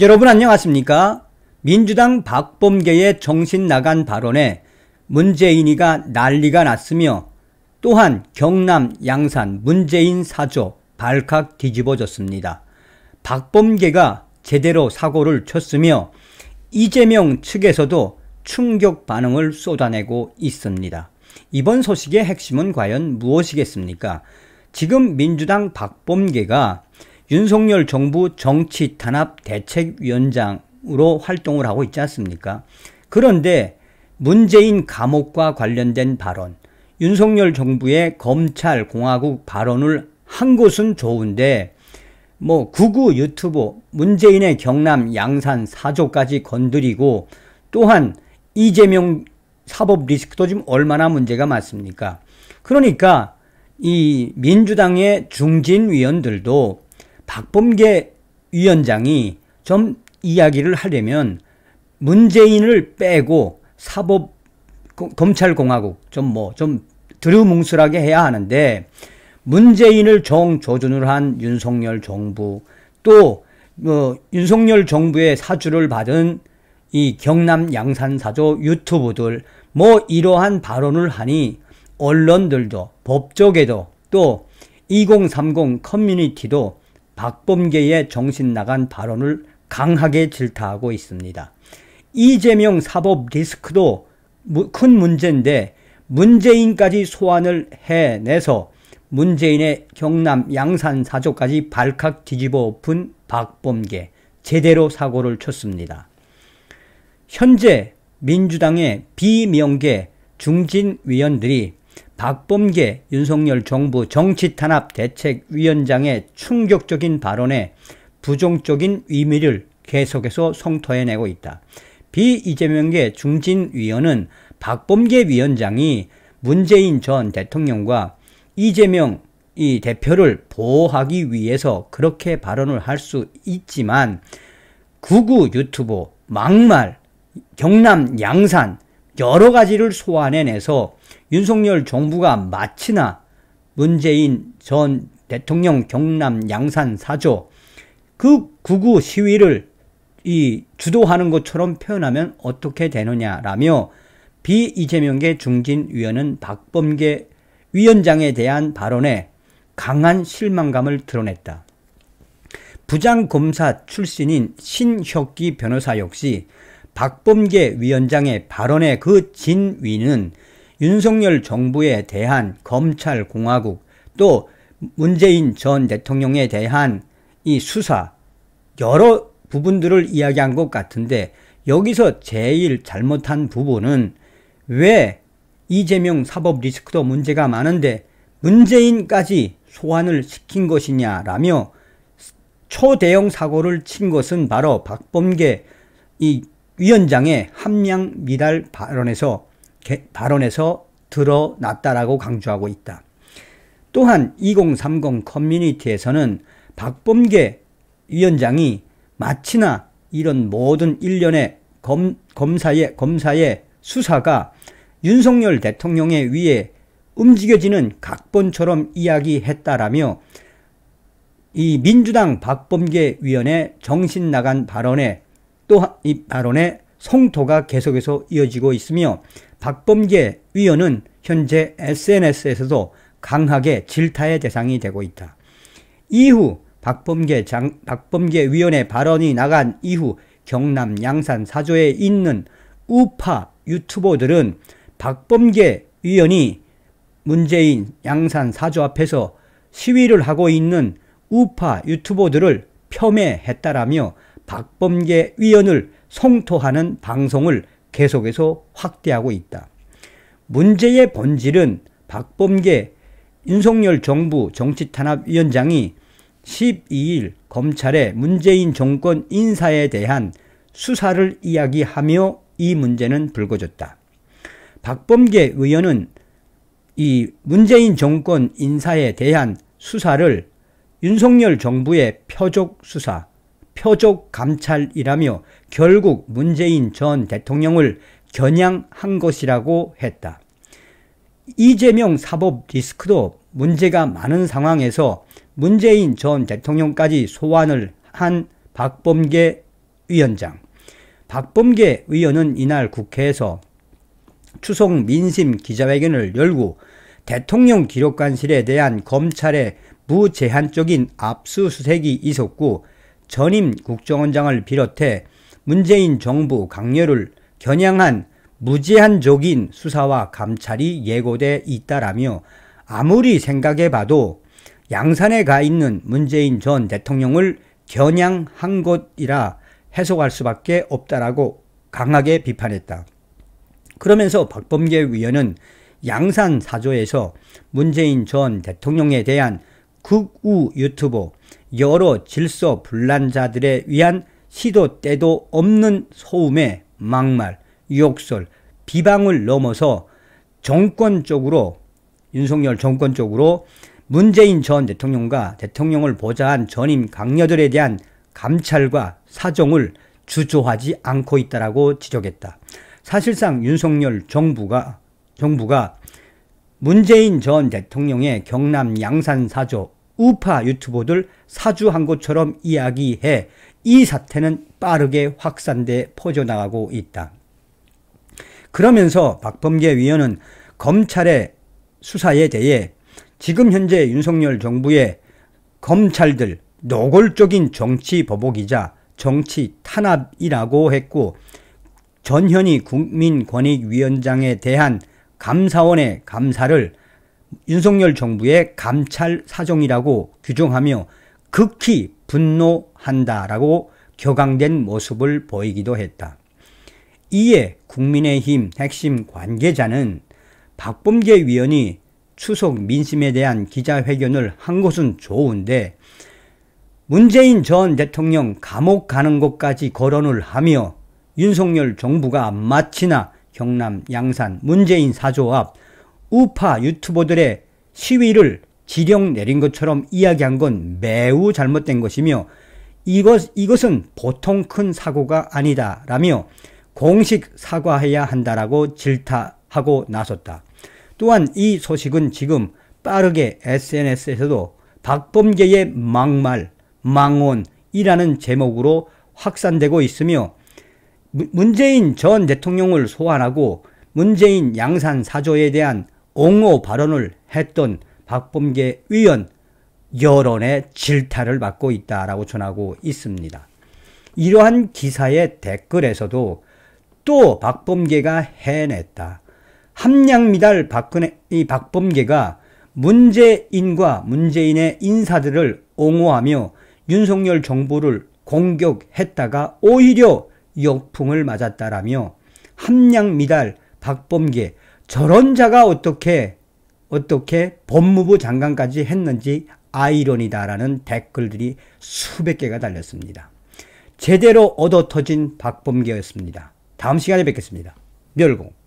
여러분 안녕하십니까? 민주당 박범계의 정신 나간 발언에 문재인이가 난리가 났으며 또한 경남 양산 문재인 사조 발칵 뒤집어졌습니다. 박범계가 제대로 사고를 쳤으며 이재명 측에서도 충격 반응을 쏟아내고 있습니다. 이번 소식의 핵심은 과연 무엇이겠습니까? 지금 민주당 박범계가 윤석열 정부 정치 탄압 대책위원장으로 활동을 하고 있지 않습니까? 그런데 문재인 감옥과 관련된 발언, 윤석열 정부의 검찰 공화국 발언을 한것은 좋은데 뭐 구구 유튜브 문재인의 경남 양산 사조까지 건드리고 또한 이재명 사법 리스크도 지금 얼마나 문제가 많습니까? 그러니까 이 민주당의 중진 위원들도 박범계 위원장이 좀 이야기를 하려면 문재인을 빼고 사법 검찰공화국 좀 뭐 좀드루뭉술하게 해야 하는데 문재인을 정조준을 한 윤석열 정부 또뭐 윤석열 정부의 사주를 받은 이 경남 양산사조 유튜브들 뭐 이러한 발언을 하니 언론들도 법조계도 또 2030 커뮤니티도 박범계의 정신 나간 발언을 강하게 질타하고 있습니다. 이재명 사법 리스크도 큰 문제인데 문재인까지 소환을 해내서 문재인의 경남 양산 사조까지 발칵 뒤집어 엎은 박범계 제대로 사고를 쳤습니다. 현재 민주당의 비명계 중진위원들이 박범계 윤석열 정부 정치탄압 대책위원장의 충격적인 발언에 부정적인 의미를 계속해서 성토해내고 있다. 비이재명계 중진위원은 박범계 위원장이 문재인 전 대통령과 이재명 이 대표를 보호하기 위해서 그렇게 발언을 할 수 있지만 구구 유튜버 막말 경남 양산 여러 가지를 소환해내서 윤석열 정부가 마치나 문재인 전 대통령 경남 양산 사조 그 구구 시위를 이 주도하는 것처럼 표현하면 어떻게 되느냐라며 비이재명계 중진위원은 박범계 위원장에 대한 발언에 강한 실망감을 드러냈다. 부장검사 출신인 신혁기 변호사 역시 박범계 위원장의 발언의 그 진위는 윤석열 정부에 대한 검찰공화국 또 문재인 전 대통령에 대한 이 수사 여러 부분들을 이야기한 것 같은데 여기서 제일 잘못한 부분은 왜 이재명 사법 리스크도 문제가 많은데 문재인까지 소환을 시킨 것이냐라며 초대형 사고를 친 것은 바로 박범계 이 위원장의 함량 미달 발언에서 발언에서 드러났다라고 강조하고 있다. 또한 2030 커뮤니티에서는 박범계 위원장이 마치나 이런 모든 일련의 검, 검사의 검사의 수사가 윤석열 대통령에 의해 움직여지는 각본처럼 이야기했다라며 이 민주당 박범계 위원의 정신 나간 발언에 또이 발언에 성토가 계속해서 이어지고 있으며 박범계 위원은 현재 SNS에서도 강하게 질타의 대상이 되고 있다. 이후 박범계 장, 박범계 위원의 발언이 나간 이후 경남 양산 사조에 있는 우파 유튜버들은 박범계 위원이 문재인 양산 사조 앞에서 시위를 하고 있는 우파 유튜버들을 폄훼했다라며 박범계 위원을 성토하는 방송을 계속해서 확대하고 있다. 문제의 본질은 박범계 윤석열 정부 정치탄압위원장이 12일 검찰에 문재인 정권 인사에 대한 수사를 이야기하며 이 문제는 불거졌다. 박범계 의원은 이 문재인 정권 인사에 대한 수사를 윤석열 정부의 표적 수사, 표적 감찰이라며 결국 문재인 전 대통령을 겨냥한 것이라고 했다. 이재명 사법 리스크도 문제가 많은 상황에서 문재인 전 대통령까지 소환을 한 박범계 위원장. 박범계 의원은 이날 국회에서 추석 민심 기자회견을 열고 대통령 기록관실에 대한 검찰의 무제한적인 압수수색이 있었고 전임 국정원장을 비롯해 문재인 정부 강렬을 겨냥한 무제한적인 수사와 감찰이 예고돼 있다라며 아무리 생각해 봐도 양산에 가 있는 문재인 전 대통령을 겨냥한 것이라 해석할 수밖에 없다라고 강하게 비판했다. 그러면서 박범계 위원은 양산 사조에서 문재인 전 대통령에 대한 극우 유튜버 여러 질서 불란자들에 의한 시도 때도 없는 소음에 막말, 욕설, 비방을 넘어서 정권적으로 윤석열 정권 쪽으로 문재인 전 대통령과 대통령을 보좌한 전임 강녀들에 대한 감찰과 사정을 주저하지 않고 있다라고 지적했다. 사실상 윤석열 정부가 정부가 문재인 전 대통령의 경남 양산 사조 우파 유튜버들 사주한 것처럼 이야기해 이 사태는 빠르게 확산돼 퍼져나가고 있다. 그러면서 박범계 위원은 검찰의 수사에 대해 지금 현재 윤석열 정부의 검찰들 노골적인 정치 보복이자 정치 탄압이라고 했고 전현희 국민권익위원장에 대한 감사원의 감사를 윤석열 정부의 감찰 사정이라고 규정하며 극히 분노한다라고 격앙된 모습을 보이기도 했다. 이에 국민의힘 핵심 관계자는 박범계 위원이 추석 민심에 대한 기자회견을 한 것은 좋은데 문재인 전 대통령 감옥 가는 것까지 거론을 하며 윤석열 정부가 마치나 경남 양산 문재인 사조 앞 우파 유튜버들의 시위를 지령 내린 것처럼 이야기한 건 매우 잘못된 것이며 이것, 이것은 보통 큰 사고가 아니다 라며 공식 사과해야 한다라고 질타하고 나섰다. 또한 이 소식은 지금 빠르게 SNS에서도 박범계의 막말, 망언이라는 제목으로 확산되고 있으며 문재인 전 대통령을 소환하고 문재인 양산 사조에 대한 옹호 발언을 했던 박범계 의원 여론의 질타를 받고 있다라고 전하고 있습니다. 이러한 기사의 댓글에서도 또 박범계가 해냈다. 함량미달 박근혜, 이 박범계가 문재인과 문재인의 인사들을 옹호하며 윤석열 정부를 공격했다가 오히려 역풍을 맞았다라며 함량미달 박범계 저런 자가 어떻게 어떻게 법무부 장관까지 했는지 아이러니다라는 댓글들이 수백 개가 달렸습니다. 제대로 얻어 터진 박범계였습니다. 다음 시간에 뵙겠습니다. 멸공.